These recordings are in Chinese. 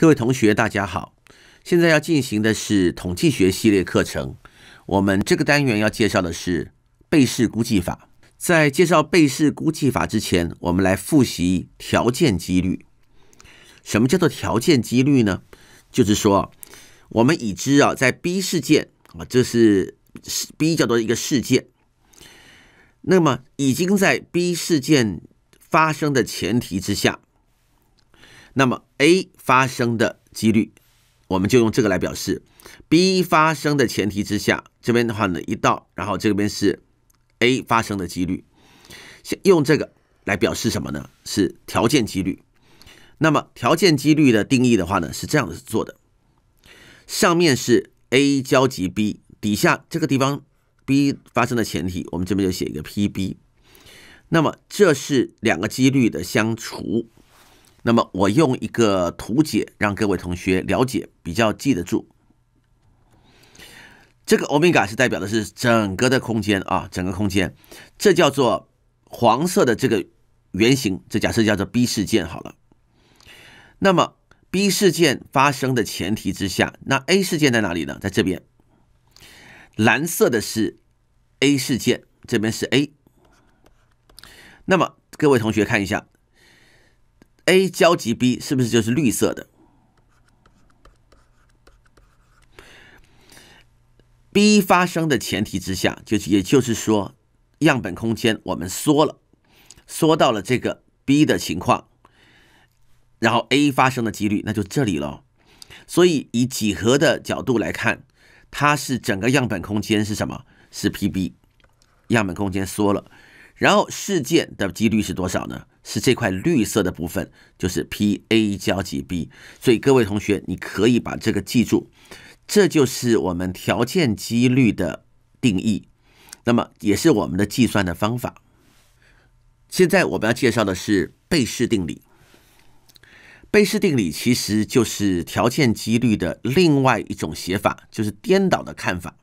各位同学，大家好。现在要进行的是统计学系列课程。我们这个单元要介绍的是贝氏估计法。在介绍贝氏估计法之前，我们来复习条件几率。什么叫做条件几率呢？就是说，我们已知啊，在 B 事件啊，这是 B 叫做一个事件，那么已经在 B 事件发生的前提之下。那么 A 发生的几率，我们就用这个来表示。B 发生的前提之下，这边的话呢，一到，然后这边是 A 发生的几率，用这个来表示什么呢？是条件几率。那么条件几率的定义的话呢，是这样子做的：上面是 A 交集 B，底下这个地方 B 发生的前提，我们这边就写一个 P B。那么这是两个几率的相除。那么，我用一个图解让各位同学了解，比较记得住。这个欧米伽是代表的是整个的空间啊，整个空间。这叫做黄色的这个圆形，这假设叫做 B 事件好了。那么 B 事件发生的前提之下，那 A 事件在哪里呢？在这边，蓝色的是 A 事件，这边是 A。那么各位同学看一下。A 交集 B 是不是就是绿色的？B 发生的前提之下，就也就是说，样本空间我们缩了，缩到了这个 B 的情况，然后 A 发生的几率那就这里了。所以以几何的角度来看，它是整个样本空间是什么？是 Pb 样本空间缩了。然后事件的几率是多少呢？是这块绿色的部分，就是 P A 交集 B。所以各位同学，你可以把这个记住，这就是我们条件几率的定义，那么也是我们的计算的方法。现在我们要介绍的是贝氏定理。贝氏定理其实就是条件几率的另外一种写法，就是颠倒的看法。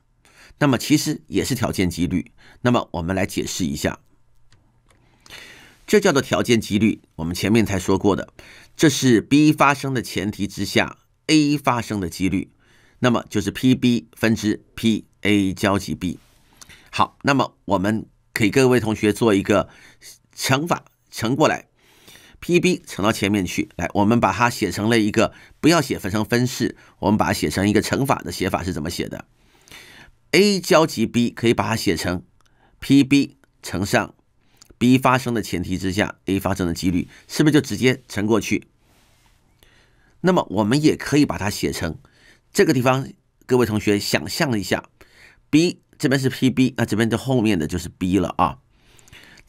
那么其实也是条件几率。那么我们来解释一下。这叫做条件几率，我们前面才说过的，这是 B 发生的前提之下 A 发生的几率，那么就是 P B 分之 P A 交集 B。好，那么我们给各位同学做一个乘法乘过来，P B 乘到前面去，来我们把它写成了一个不要写分成分式，我们把它写成一个乘法的写法是怎么写的？A 交集 B 可以把它写成 P B 乘上。B 发生的前提之下，A 发生的几率是不是就直接乘过去？那么我们也可以把它写成这个地方，各位同学想象一下，B 这边是 P B，那这边的后面的就是 B 了啊。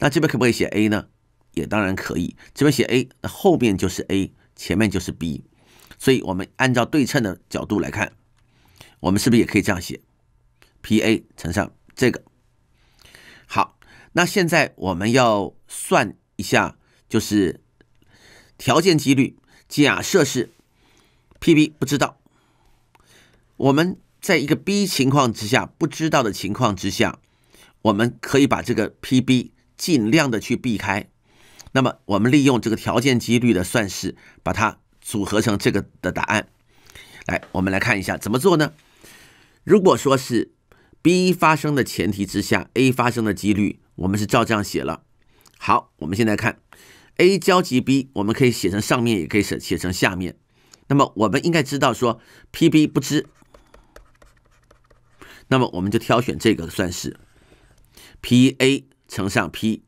那这边可不可以写 A 呢？也当然可以，这边写 A，那后面就是 A，前面就是 B。所以，我们按照对称的角度来看，我们是不是也可以这样写：P A 乘上这个？好。那现在我们要算一下，就是条件几率。假设是 Pb 不知道，我们在一个 B 情况之下不知道的情况之下，我们可以把这个 Pb 尽量的去避开。那么我们利用这个条件几率的算式，把它组合成这个的答案。来，我们来看一下怎么做呢？如果说是 B 发生的前提之下，A 发生的几率。我们是照这样写了。好，我们现在看 A 交集 B，我们可以写成上面，也可以写写成下面。那么我们应该知道说 P B 不知，那么我们就挑选这个算式 P A 乘上 P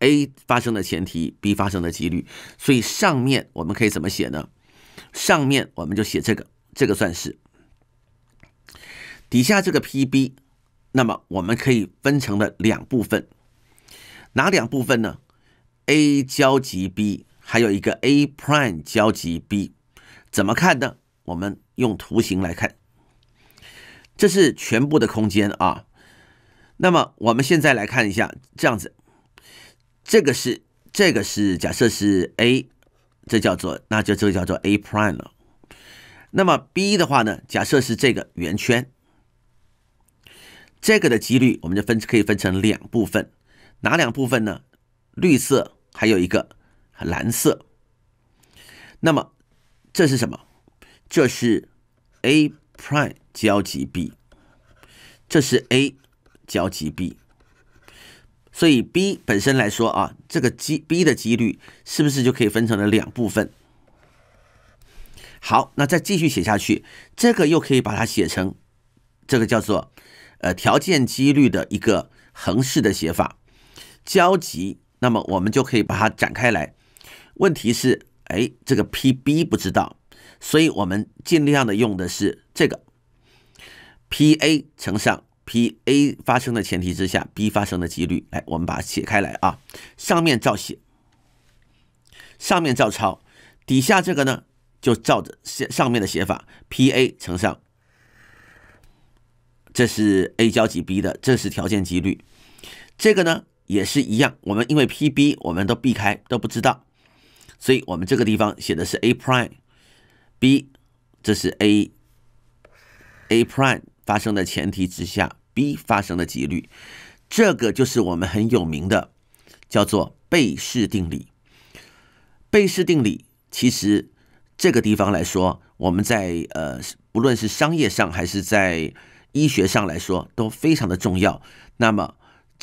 A 发生的前提 B 发生的几率。所以上面我们可以怎么写呢？上面我们就写这个，这个算式。底下这个 P B，那么我们可以分成了两部分。哪两部分呢？A 交集 B，还有一个 A prime 交集 B，怎么看呢？我们用图形来看，这是全部的空间啊。那么我们现在来看一下，这样子，这个是这个是假设是 A，这叫做那就这个叫做 A prime 了。那么 B 的话呢，假设是这个圆圈，这个的几率我们就分可以分成两部分。哪两部分呢？绿色还有一个蓝色。那么这是什么？这是 A prime 交集 B，这是 A 交集 B。所以 B 本身来说啊，这个几 B 的几率是不是就可以分成了两部分？好，那再继续写下去，这个又可以把它写成这个叫做呃条件几率的一个横式的写法。交集，那么我们就可以把它展开来。问题是，哎，这个 P B 不知道，所以我们尽量的用的是这个 P A 乘上 P A 发生的前提之下，B 发生的几率。来，我们把它写开来啊，上面照写，上面照抄，底下这个呢就照着上上面的写法，P A 乘上，这是 A 交集 B 的，这是条件几率，这个呢？也是一样，我们因为 P B 我们都避开都不知道，所以我们这个地方写的是 A prime B，这是 A A prime 发生的前提之下 B 发生的几率，这个就是我们很有名的叫做贝氏定理。贝氏定理其实这个地方来说，我们在呃不论是商业上还是在医学上来说都非常的重要。那么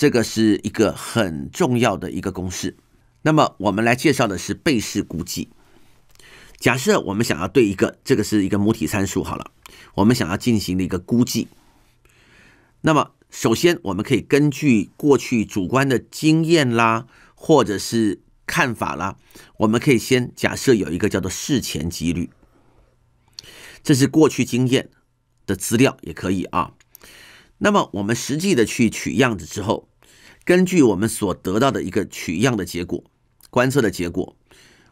这个是一个很重要的一个公式。那么，我们来介绍的是贝氏估计。假设我们想要对一个，这个是一个母体参数，好了，我们想要进行的一个估计。那么，首先我们可以根据过去主观的经验啦，或者是看法啦，我们可以先假设有一个叫做事前几率，这是过去经验的资料也可以啊。那么，我们实际的去取样子之后。根据我们所得到的一个取样的结果、观测的结果，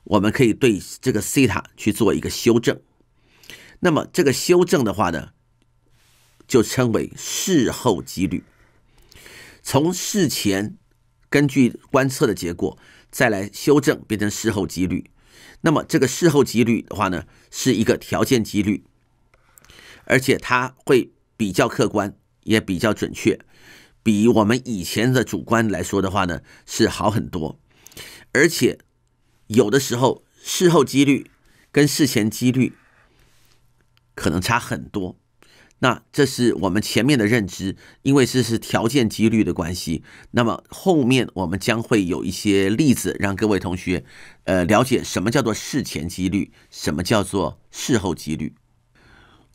我们可以对这个西塔去做一个修正。那么这个修正的话呢，就称为事后几率。从事前根据观测的结果再来修正，变成事后几率。那么这个事后几率的话呢，是一个条件几率，而且它会比较客观，也比较准确。比我们以前的主观来说的话呢，是好很多，而且有的时候事后几率跟事前几率可能差很多。那这是我们前面的认知，因为这是条件几率的关系。那么后面我们将会有一些例子，让各位同学呃了解什么叫做事前几率，什么叫做事后几率。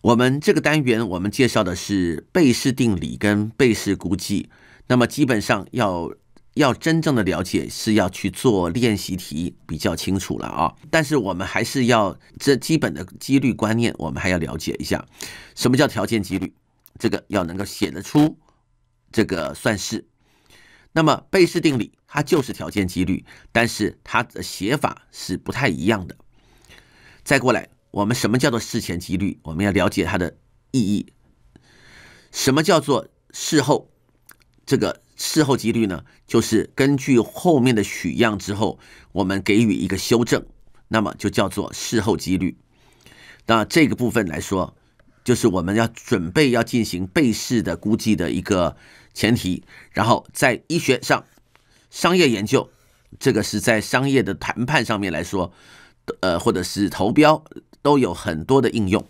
我们这个单元，我们介绍的是贝氏定理跟贝氏估计。那么基本上要要真正的了解，是要去做练习题比较清楚了啊。但是我们还是要这基本的几率观念，我们还要了解一下什么叫条件几率，这个要能够写得出这个算式。那么贝氏定理它就是条件几率，但是它的写法是不太一样的。再过来。我们什么叫做事前几率？我们要了解它的意义。什么叫做事后这个事后几率呢？就是根据后面的取样之后，我们给予一个修正，那么就叫做事后几率。那这个部分来说，就是我们要准备要进行被试的估计的一个前提。然后在医学上、商业研究，这个是在商业的谈判上面来说，呃，或者是投标。都有很多的应用。